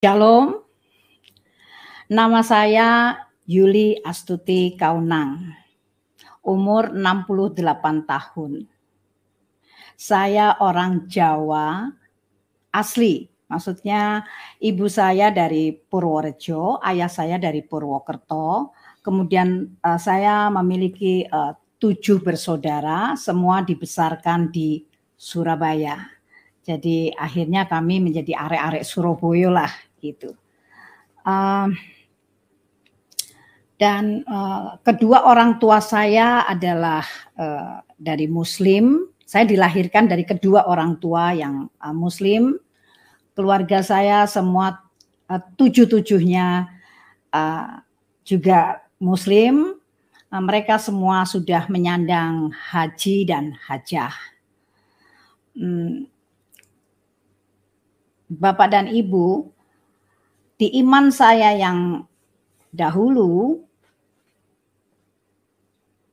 Shalom, nama saya Yuli Astuti Kaunang, umur 68 tahun. Saya orang Jawa asli, maksudnya ibu saya dari Purworejo, ayah saya dari Purwokerto, kemudian uh, saya memiliki uh, tujuh bersaudara, semua dibesarkan di Surabaya. Jadi akhirnya kami menjadi arek-arek Surabaya lah gitu. Uh, dan uh, kedua orang tua saya adalah uh, dari Muslim. Saya dilahirkan dari kedua orang tua yang uh, Muslim. Keluarga saya semua uh, tujuh tujuhnya uh, juga Muslim. Uh, mereka semua sudah menyandang haji dan hajah. Hmm. Bapak dan ibu, di iman saya yang dahulu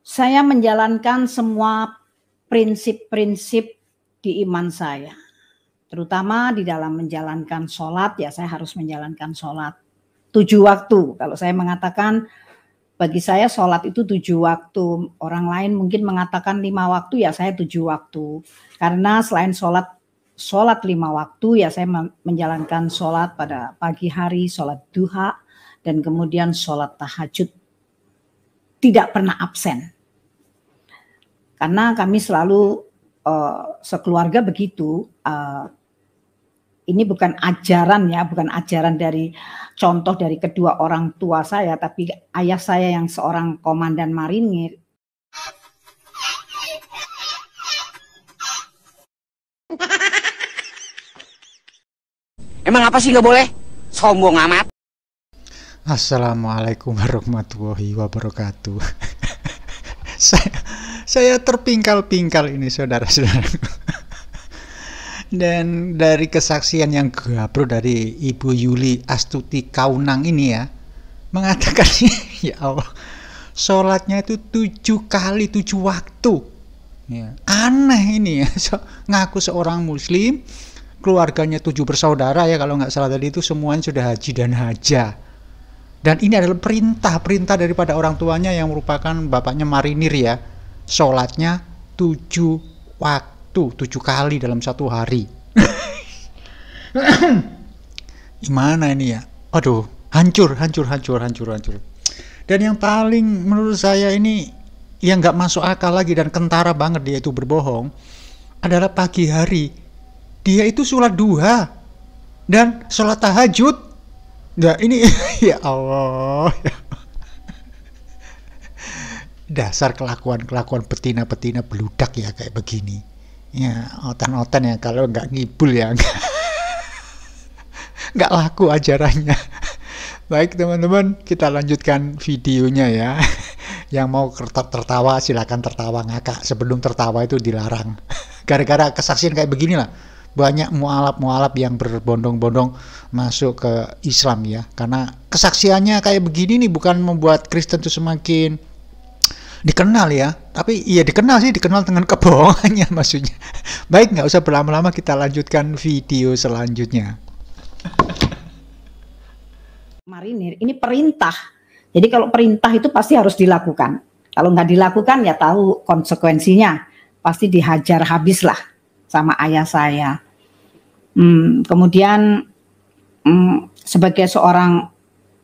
saya menjalankan semua prinsip-prinsip di iman saya. Terutama di dalam menjalankan sholat, ya saya harus menjalankan sholat tujuh waktu. Kalau saya mengatakan bagi saya sholat itu tujuh waktu, orang lain mungkin mengatakan lima waktu, ya saya tujuh waktu. Karena selain sholat sholat lima waktu ya saya menjalankan sholat pada pagi hari, sholat duha, dan kemudian sholat tahajud. Tidak pernah absen. Karena kami selalu uh, sekeluarga begitu, uh, ini bukan ajaran ya, bukan ajaran dari contoh dari kedua orang tua saya, tapi ayah saya yang seorang komandan marinir, Emang apa sih nggak boleh? Sombong amat. Assalamualaikum warahmatullahi wabarakatuh. saya, saya terpingkal-pingkal ini saudara-saudara. Dan dari kesaksian yang gabro dari Ibu Yuli Astuti Kaunang ini ya, mengatakan ya Allah, sholatnya itu tujuh kali tujuh waktu. Ya. Aneh ini ya, so, ngaku seorang muslim, keluarganya tujuh bersaudara ya kalau nggak salah tadi itu semuanya sudah haji dan haja dan ini adalah perintah perintah daripada orang tuanya yang merupakan bapaknya marinir ya sholatnya tujuh waktu tujuh kali dalam satu hari gimana ini ya aduh hancur hancur hancur hancur hancur dan yang paling menurut saya ini yang nggak masuk akal lagi dan kentara banget dia itu berbohong adalah pagi hari dia itu sholat duha dan sholat tahajud nggak ini ya Allah dasar kelakuan-kelakuan petina betina beludak ya kayak begini ya otan-otan ya kalau nggak ngibul ya nggak laku ajarannya baik teman-teman kita lanjutkan videonya ya yang mau tertawa silakan tertawa ngakak sebelum tertawa itu dilarang gara-gara kesaksian kayak beginilah banyak mualaf-mualaf yang berbondong-bondong masuk ke Islam ya. Karena kesaksiannya kayak begini nih bukan membuat Kristen itu semakin dikenal ya. Tapi iya dikenal sih, dikenal dengan kebohongannya maksudnya. Baik, nggak usah berlama-lama kita lanjutkan video selanjutnya. Marinir, ini perintah. Jadi kalau perintah itu pasti harus dilakukan. Kalau nggak dilakukan ya tahu konsekuensinya. Pasti dihajar habislah sama ayah saya. Hmm, kemudian hmm, sebagai seorang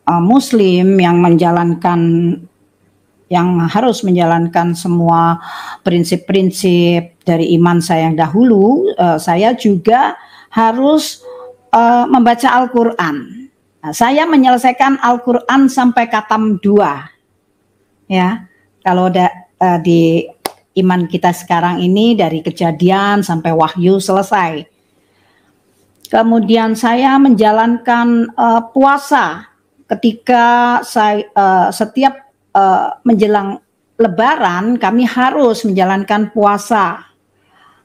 uh, Muslim yang menjalankan yang harus menjalankan semua prinsip-prinsip dari iman saya yang dahulu, uh, saya juga harus uh, membaca Al-Quran. Nah, saya menyelesaikan Al-Quran sampai katam dua, ya. Kalau da, uh, di iman kita sekarang ini dari kejadian sampai wahyu selesai. Kemudian saya menjalankan uh, puasa ketika saya uh, setiap uh, menjelang lebaran kami harus menjalankan puasa.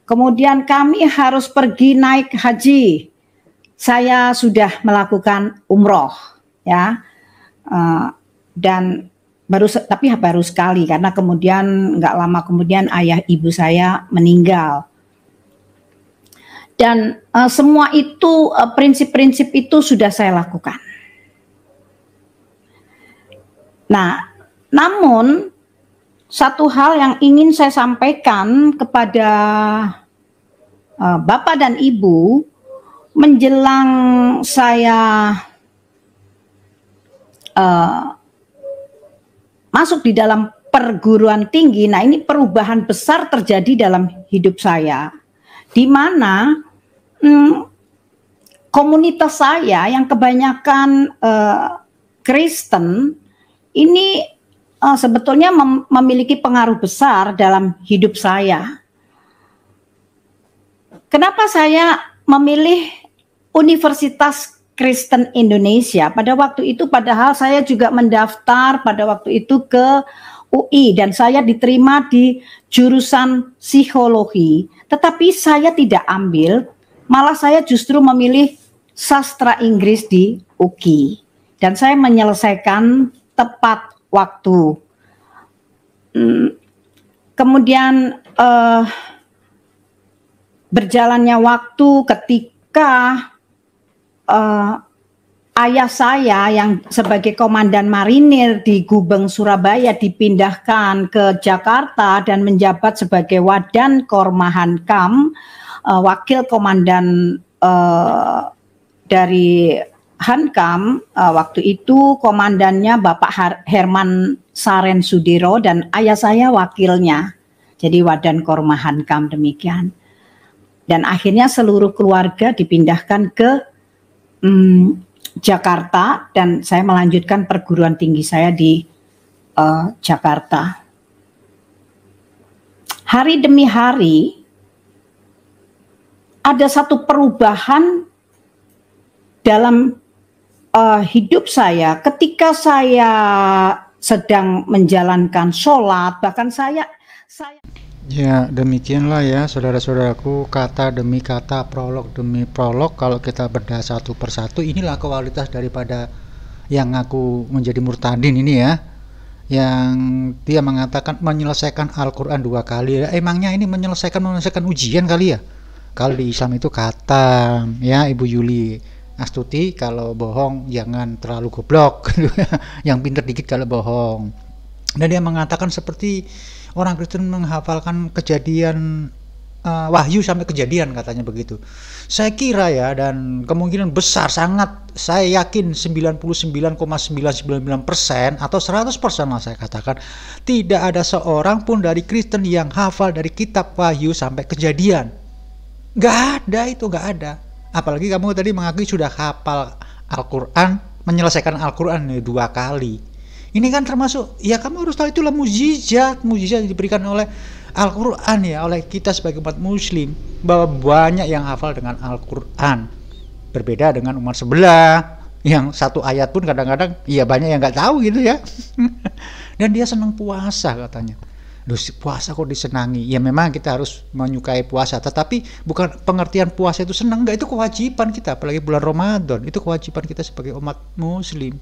Kemudian kami harus pergi naik haji. Saya sudah melakukan umroh ya. Uh, dan baru tapi baru sekali karena kemudian nggak lama kemudian ayah ibu saya meninggal dan uh, semua itu eh, prinsip-prinsip uh, itu sudah saya lakukan. Nah, namun satu hal yang ingin saya sampaikan kepada uh, Bapak dan Ibu menjelang saya uh, masuk di dalam perguruan tinggi. Nah, ini perubahan besar terjadi dalam hidup saya. Di mana komunitas saya yang kebanyakan uh, Kristen ini uh, sebetulnya mem memiliki pengaruh besar dalam hidup saya. Kenapa saya memilih Universitas Kristen Indonesia pada waktu itu padahal saya juga mendaftar pada waktu itu ke UI dan saya diterima di jurusan psikologi tetapi saya tidak ambil malah saya justru memilih sastra Inggris di UKI dan saya menyelesaikan tepat waktu. Hmm, kemudian eh, berjalannya waktu ketika eh, ayah saya yang sebagai komandan marinir di Gubeng Surabaya dipindahkan ke Jakarta dan menjabat sebagai Wadan Kormahan Kam, uh, eh, wakil komandan uh, dari Hankam uh, waktu itu komandannya Bapak Har Herman Saren Sudiro dan ayah saya wakilnya. Jadi Wadan Korma Hankam demikian. Dan akhirnya seluruh keluarga dipindahkan ke um, Jakarta dan saya melanjutkan perguruan tinggi saya di uh, Jakarta. Hari demi hari ada satu perubahan dalam uh, hidup saya ketika saya sedang menjalankan sholat bahkan saya saya Ya, demikianlah ya saudara-saudaraku kata demi kata, prolog demi prolog kalau kita bedah satu persatu inilah kualitas daripada yang aku menjadi murtadin ini ya. Yang dia mengatakan menyelesaikan Al-Qur'an dua kali. emangnya ini menyelesaikan menyelesaikan ujian kali ya? Kalau di Islam itu kata ya Ibu Yuli. Astuti kalau bohong jangan terlalu goblok yang pinter dikit kalau bohong dan dia mengatakan seperti orang Kristen menghafalkan kejadian uh, wahyu sampai kejadian katanya begitu saya kira ya dan kemungkinan besar sangat saya yakin 99,999% atau 100% lah saya katakan tidak ada seorang pun dari Kristen yang hafal dari kitab wahyu sampai kejadian Gak ada itu gak ada apalagi kamu tadi mengakui sudah hafal Al-Quran menyelesaikan Al-Quran dua kali ini kan termasuk ya kamu harus tahu itulah mujizat mujizat diberikan oleh Al-Quran ya oleh kita sebagai umat muslim bahwa banyak yang hafal dengan Al-Quran berbeda dengan umat sebelah yang satu ayat pun kadang-kadang ya banyak yang nggak tahu gitu ya dan dia senang puasa katanya puasa kok disenangi ya memang kita harus menyukai puasa tetapi bukan pengertian puasa itu senang enggak itu kewajiban kita apalagi bulan Ramadan itu kewajiban kita sebagai umat muslim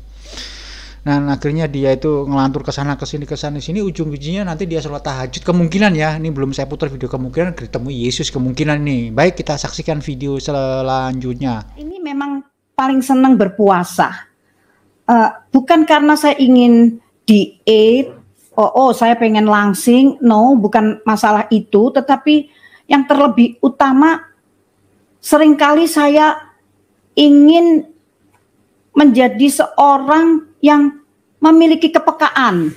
Nah, akhirnya dia itu ngelantur ke sana ke sini ke sana sini ujung-ujungnya nanti dia sholat tahajud kemungkinan ya. Ini belum saya putar video kemungkinan ketemu Yesus kemungkinan nih. Baik, kita saksikan video selanjutnya. Ini memang paling senang berpuasa. Uh, bukan karena saya ingin diet oh, oh saya pengen langsing, no, bukan masalah itu, tetapi yang terlebih utama seringkali saya ingin menjadi seorang yang memiliki kepekaan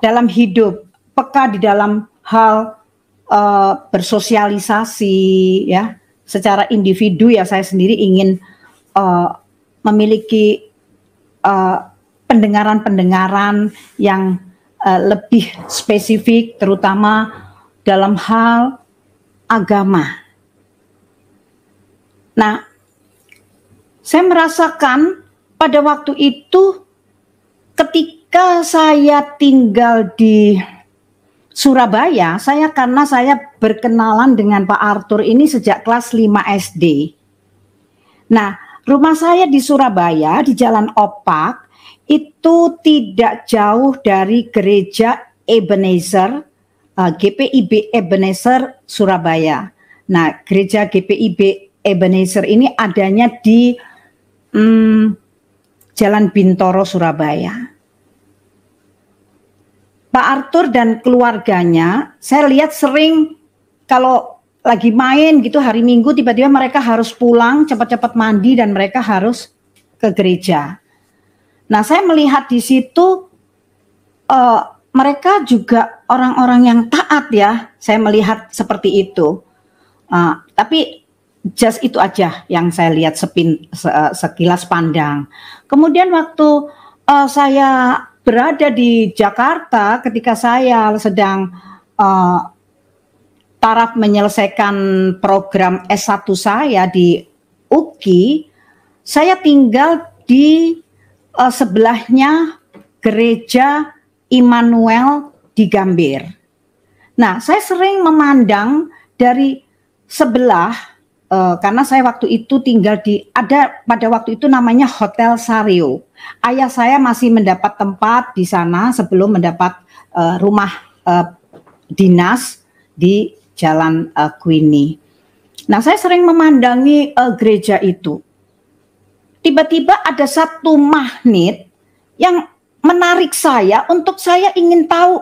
dalam hidup, peka di dalam hal uh, bersosialisasi ya, secara individu ya saya sendiri ingin uh, memiliki uh, pendengaran-pendengaran yang uh, lebih spesifik, terutama dalam hal agama. Nah, saya merasakan pada waktu itu ketika saya tinggal di Surabaya, saya karena saya berkenalan dengan Pak Arthur ini sejak kelas 5 SD. Nah, rumah saya di Surabaya di Jalan Opak itu tidak jauh dari gereja Ebenezer uh, eh, GPIB Ebenezer Surabaya. Nah, gereja GPIB Ebenezer ini adanya di um, Jalan Bintoro Surabaya. Pak Arthur dan keluarganya, saya lihat sering kalau lagi main gitu hari Minggu tiba-tiba mereka harus pulang cepat-cepat mandi dan mereka harus ke gereja. Nah, saya melihat di situ uh, mereka juga orang-orang yang taat ya. Saya melihat seperti itu. Uh, tapi just itu aja yang saya lihat sepin, se, eh, sekilas pandang. Kemudian waktu uh, saya berada di Jakarta ketika saya sedang uh, taraf menyelesaikan program S1 saya di UKI, saya tinggal di uh, sebelahnya gereja Immanuel di Gambir. Nah, saya sering memandang dari sebelah uh, karena saya waktu itu tinggal di ada pada waktu itu namanya Hotel Sario. Ayah saya masih mendapat tempat di sana sebelum mendapat uh, rumah uh, dinas di Jalan uh, Queenie. Nah, saya sering memandangi uh, gereja itu tiba-tiba ada satu magnet yang menarik saya untuk saya ingin tahu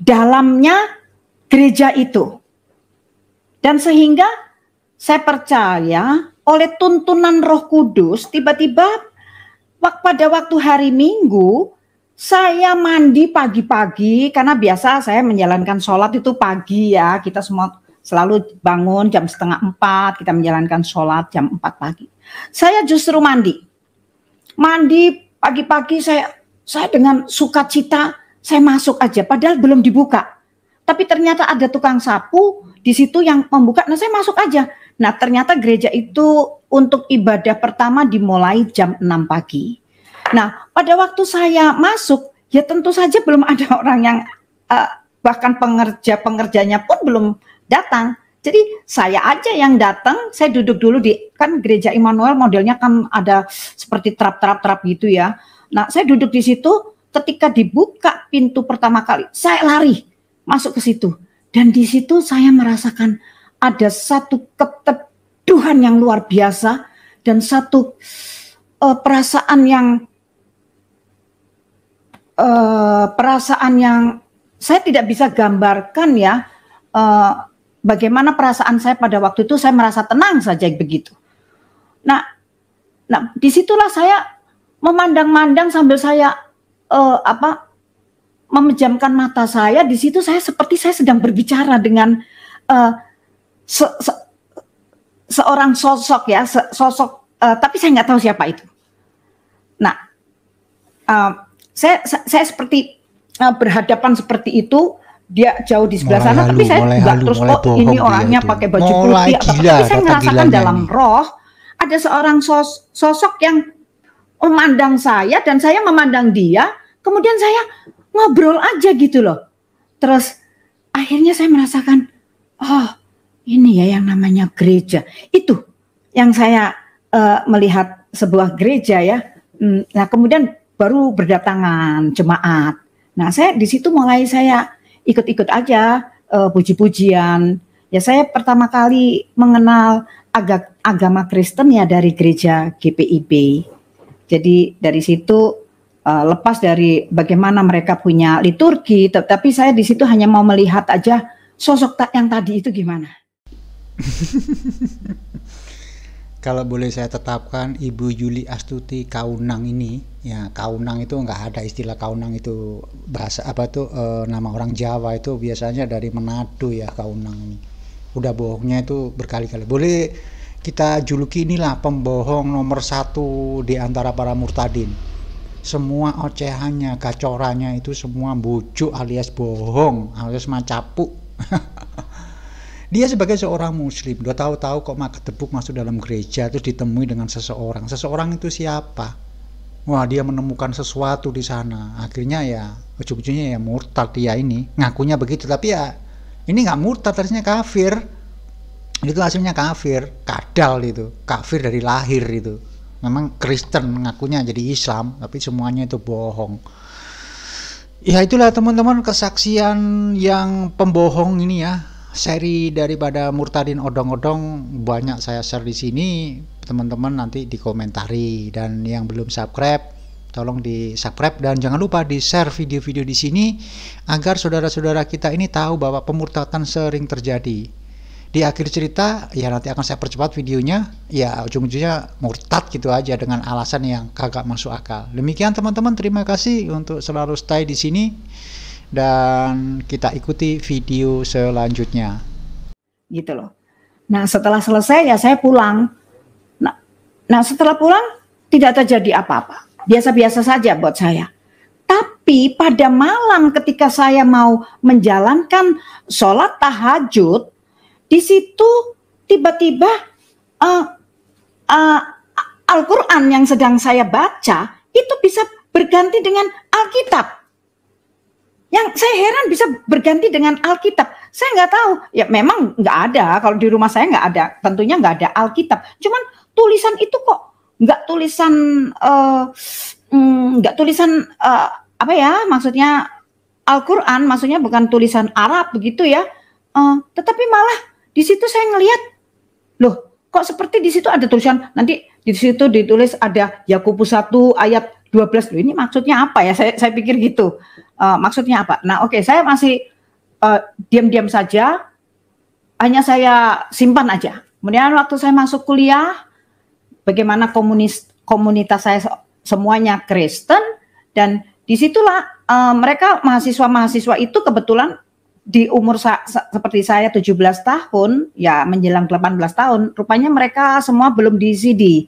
dalamnya gereja itu. Dan sehingga saya percaya oleh tuntunan Roh Kudus tiba-tiba pada waktu hari Minggu saya mandi pagi-pagi karena biasa saya menjalankan sholat itu pagi ya kita semua Selalu bangun jam setengah empat, kita menjalankan sholat jam empat pagi. Saya justru mandi. Mandi pagi-pagi saya saya dengan sukacita saya masuk aja padahal belum dibuka. Tapi ternyata ada tukang sapu di situ yang membuka. Nah, saya masuk aja. Nah, ternyata gereja itu untuk ibadah pertama dimulai jam enam pagi. Nah, pada waktu saya masuk, ya tentu saja belum ada orang yang uh, bahkan pengerja-pengerjanya pun belum datang. Jadi saya aja yang datang, saya duduk dulu di kan gereja Immanuel modelnya kan ada seperti terap-terap-terap gitu ya. Nah, saya duduk di situ ketika dibuka pintu pertama kali, saya lari masuk ke situ. Dan di situ saya merasakan ada satu keteduhan yang luar biasa dan satu uh, perasaan yang uh, perasaan yang saya tidak bisa gambarkan ya uh, bagaimana perasaan saya pada waktu itu saya merasa tenang saja begitu. Nah, nah disitulah saya memandang-mandang sambil saya uh, apa memejamkan mata saya. Di situ saya seperti saya sedang berbicara dengan uh, se -se seorang sosok ya, se sosok. Uh, tapi saya nggak tahu siapa itu. Nah, uh, saya, saya seperti uh, berhadapan seperti itu dia jauh di sebelah mulai sana halu, tapi saya halu, terus kok oh, ini orangnya pakai baju mulai putih gila, tapi saya merasakan dalam dalam roh ada seorang sos sosok yang memandang saya dan saya memandang dia kemudian saya ngobrol aja gitu loh terus akhirnya saya merasakan oh ini ya yang namanya gereja itu yang saya uh, melihat sebuah gereja ya hmm, nah kemudian baru berdatangan jemaat nah saya di situ mulai saya ikut-ikut aja uh, puji-pujian. Ya saya pertama kali mengenal agak agama Kristen ya dari gereja GPIB. Jadi dari situ uh, lepas dari bagaimana mereka punya liturgi, tetapi saya di situ hanya mau melihat aja sosok yang tadi itu gimana. kalau boleh saya tetapkan Ibu Yuli Astuti Kaunang ini ya Kaunang itu nggak ada istilah Kaunang itu bahasa apa tuh eh, e, nama orang Jawa itu biasanya dari Manado ya Kaunang ini udah bohongnya itu berkali-kali boleh kita juluki inilah pembohong nomor satu di antara para murtadin semua ocehannya gacorannya itu semua bujuk alias bohong alias macapuk dia sebagai seorang muslim Dua tahu-tahu kok maka debuk masuk dalam gereja terus ditemui dengan seseorang seseorang itu siapa wah dia menemukan sesuatu di sana akhirnya ya ujung-ujungnya ya murtad dia ini ngakunya begitu tapi ya ini nggak murtad harusnya kafir itu hasilnya kafir kadal itu kafir dari lahir itu memang Kristen ngakunya jadi Islam tapi semuanya itu bohong ya itulah teman-teman kesaksian yang pembohong ini ya seri daripada Murtadin Odong-Odong banyak saya share di sini teman-teman nanti dikomentari dan yang belum subscribe tolong di subscribe dan jangan lupa di share video-video di sini agar saudara-saudara kita ini tahu bahwa pemurtadan sering terjadi. Di akhir cerita ya nanti akan saya percepat videonya ya ujung-ujungnya murtad gitu aja dengan alasan yang kagak masuk akal. Demikian teman-teman terima kasih untuk selalu stay di sini dan kita ikuti video selanjutnya. Gitu loh. Nah setelah selesai ya saya pulang. Nah, nah setelah pulang tidak terjadi apa-apa. Biasa-biasa saja buat saya. Tapi pada malam ketika saya mau menjalankan sholat tahajud, di situ tiba-tiba uh, uh, Al-Quran yang sedang saya baca itu bisa berganti dengan Alkitab yang saya heran bisa berganti dengan Alkitab. Saya nggak tahu. Ya memang nggak ada. Kalau di rumah saya nggak ada. Tentunya nggak ada Alkitab. Cuman tulisan itu kok nggak tulisan uh, nggak mm, tulisan uh, apa ya? Maksudnya Alquran. maksudnya bukan tulisan Arab begitu ya. Uh, tetapi malah di situ saya ngelihat, loh kok seperti di situ ada tulisan nanti di situ ditulis ada Yakobus 1 ayat 12 ini maksudnya apa ya? Saya saya pikir gitu. Uh, maksudnya apa? Nah, oke, okay, saya masih eh, diam-diam uh, saja. Hanya saya simpan aja. Kemudian waktu saya masuk kuliah, bagaimana komunis komunitas saya semuanya Kristen dan disitulah uh, mereka mahasiswa-mahasiswa itu kebetulan di umur sa seperti saya 17 tahun ya menjelang 18 tahun rupanya mereka semua belum di CD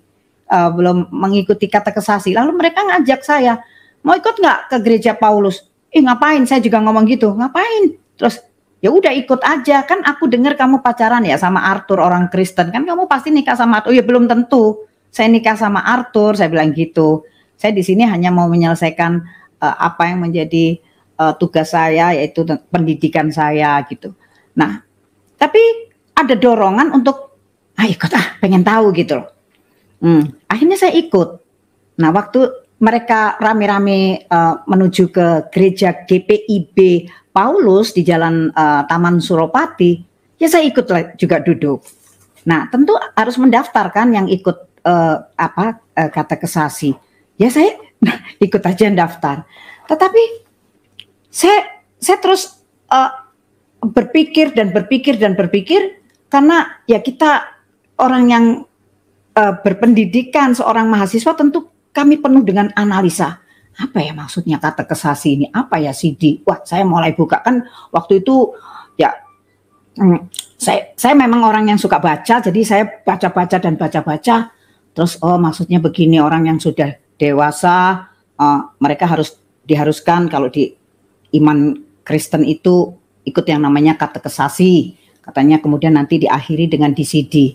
uh, belum mengikuti kata kesasi. Lalu mereka ngajak saya, mau ikut nggak ke gereja Paulus? Eh ngapain? Saya juga ngomong gitu, ngapain? Terus ya udah ikut aja kan aku dengar kamu pacaran ya sama Arthur orang Kristen kan kamu pasti nikah sama Arthur. Oh ya belum tentu. Saya nikah sama Arthur, saya bilang gitu. Saya di sini hanya mau menyelesaikan uh, apa yang menjadi uh, tugas saya yaitu pendidikan saya gitu. Nah, tapi ada dorongan untuk ah ikut ah pengen tahu gitu loh Hmm. Akhirnya saya ikut. Nah, waktu mereka rame-rame uh, menuju ke gereja GPIB Paulus di Jalan uh, Taman Suropati, ya saya ikut juga duduk. Nah, tentu harus mendaftarkan yang ikut uh, apa uh, kata kesasi. Ya saya nah, ikut aja yang daftar. Tetapi saya saya terus uh, berpikir dan berpikir dan berpikir karena ya kita orang yang uh, berpendidikan seorang mahasiswa tentu kami penuh dengan analisa apa ya maksudnya kata kesasi ini apa ya CD wah saya mulai buka kan waktu itu ya mm, saya saya memang orang yang suka baca jadi saya baca-baca dan baca-baca terus oh maksudnya begini orang yang sudah dewasa uh, mereka harus diharuskan kalau di iman Kristen itu ikut yang namanya kata kesasi katanya kemudian nanti diakhiri dengan DCD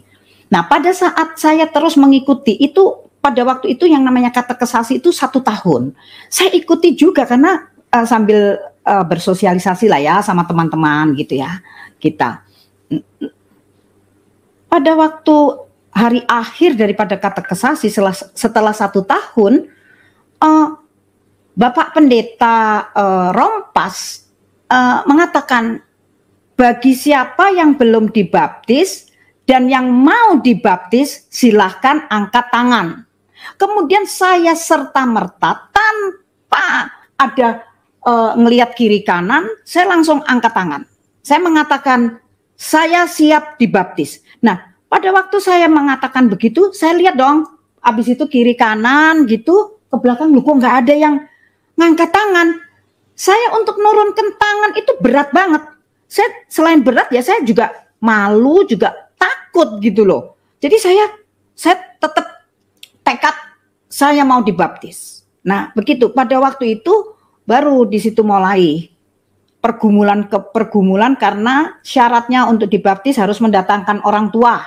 Nah, pada saat saya terus mengikuti itu pada waktu itu yang namanya kata kesasi itu satu tahun. Saya ikuti juga karena uh, sambil uh, bersosialisasi lah ya sama teman-teman gitu ya kita. Pada waktu hari akhir daripada kata kesasi setelah, setelah satu tahun, uh, Bapak Pendeta uh, Rompas uh, mengatakan bagi siapa yang belum dibaptis dan yang mau dibaptis silahkan angkat tangan. Kemudian saya serta merta tanpa ada e, ngelihat kiri kanan, saya langsung angkat tangan. Saya mengatakan saya siap dibaptis. Nah, pada waktu saya mengatakan begitu, saya lihat dong, abis itu kiri kanan gitu, ke belakang lu kok nggak ada yang ngangkat tangan. Saya untuk nurunkan tangan itu berat banget. Saya selain berat ya saya juga malu juga takut gitu loh. Jadi saya saya tetap tekad saya mau dibaptis. Nah, begitu pada waktu itu baru di situ mulai pergumulan ke pergumulan karena syaratnya untuk dibaptis harus mendatangkan orang tua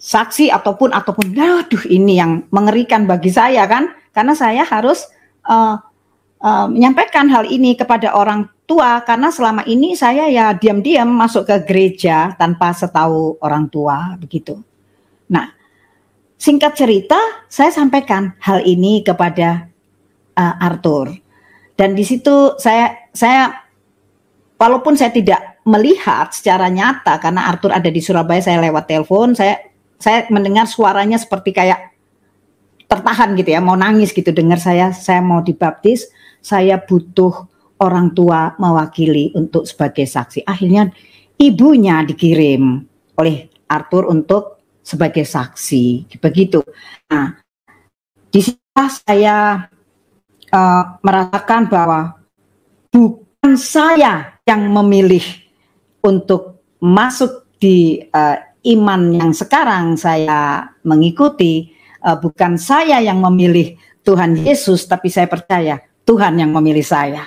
saksi ataupun ataupun aduh ini yang mengerikan bagi saya kan karena saya harus uh, uh, menyampaikan hal ini kepada orang tua karena selama ini saya ya diam-diam masuk ke gereja tanpa setahu orang tua begitu. Nah, singkat cerita saya sampaikan hal ini kepada uh, Arthur. Dan di situ saya saya walaupun saya tidak melihat secara nyata karena Arthur ada di Surabaya saya lewat telepon, saya saya mendengar suaranya seperti kayak tertahan gitu ya, mau nangis gitu dengar saya saya mau dibaptis, saya butuh orang tua mewakili untuk sebagai saksi. Akhirnya ibunya dikirim oleh Arthur untuk sebagai saksi, begitu. Nah, di sini saya uh, merasakan bahwa bukan saya yang memilih untuk masuk di uh, iman yang sekarang saya mengikuti, uh, bukan saya yang memilih Tuhan Yesus, tapi saya percaya Tuhan yang memilih saya.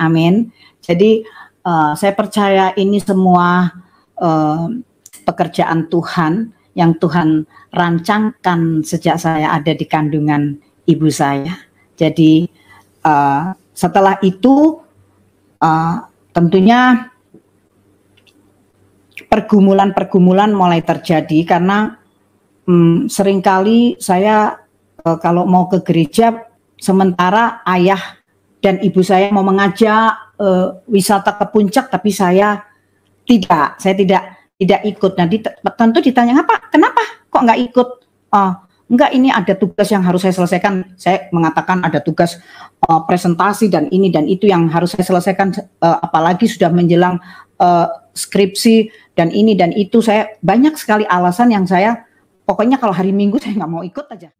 Amin. Jadi uh, saya percaya ini semua uh, pekerjaan Tuhan yang Tuhan rancangkan sejak saya ada di kandungan ibu saya. Jadi uh, setelah itu uh, tentunya pergumulan-pergumulan mulai terjadi karena um, seringkali saya uh, kalau mau ke gereja sementara ayah dan ibu saya mau mengajak uh, wisata ke puncak tapi saya tidak saya tidak tidak ikut nanti tentu ditanya apa kenapa kok nggak ikut uh, eh, enggak ini ada tugas yang harus saya selesaikan saya mengatakan ada tugas uh, presentasi dan ini dan itu yang harus saya selesaikan uh, apalagi sudah menjelang uh, skripsi dan ini dan itu saya banyak sekali alasan yang saya pokoknya kalau hari minggu saya nggak mau ikut aja